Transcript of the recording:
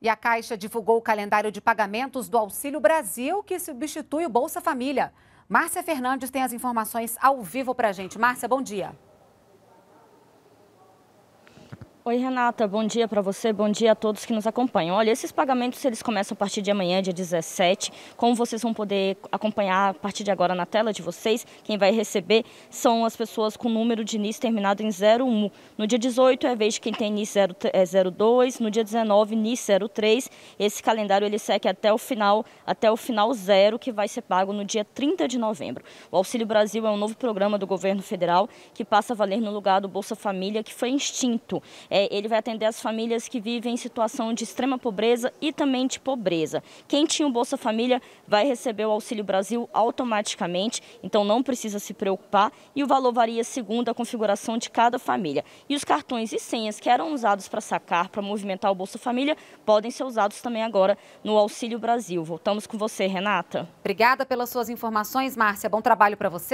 E a Caixa divulgou o calendário de pagamentos do Auxílio Brasil, que substitui o Bolsa Família. Márcia Fernandes tem as informações ao vivo para a gente. Márcia, bom dia. Oi, Renata, bom dia para você, bom dia a todos que nos acompanham. Olha, esses pagamentos eles começam a partir de amanhã, dia 17. Como vocês vão poder acompanhar a partir de agora na tela de vocês, quem vai receber são as pessoas com número de NIS terminado em 01. No dia 18 é vez de quem tem NIS 02, é, no dia 19 NIS 03. Esse calendário ele segue até o final, até o final zero, que vai ser pago no dia 30 de novembro. O Auxílio Brasil é um novo programa do governo federal que passa a valer no lugar do Bolsa Família, que foi extinto. É, ele vai atender as famílias que vivem em situação de extrema pobreza e também de pobreza. Quem tinha o Bolsa Família vai receber o Auxílio Brasil automaticamente, então não precisa se preocupar e o valor varia segundo a configuração de cada família. E os cartões e senhas que eram usados para sacar, para movimentar o Bolsa Família, podem ser usados também agora no Auxílio Brasil. Voltamos com você, Renata. Obrigada pelas suas informações, Márcia. Bom trabalho para você.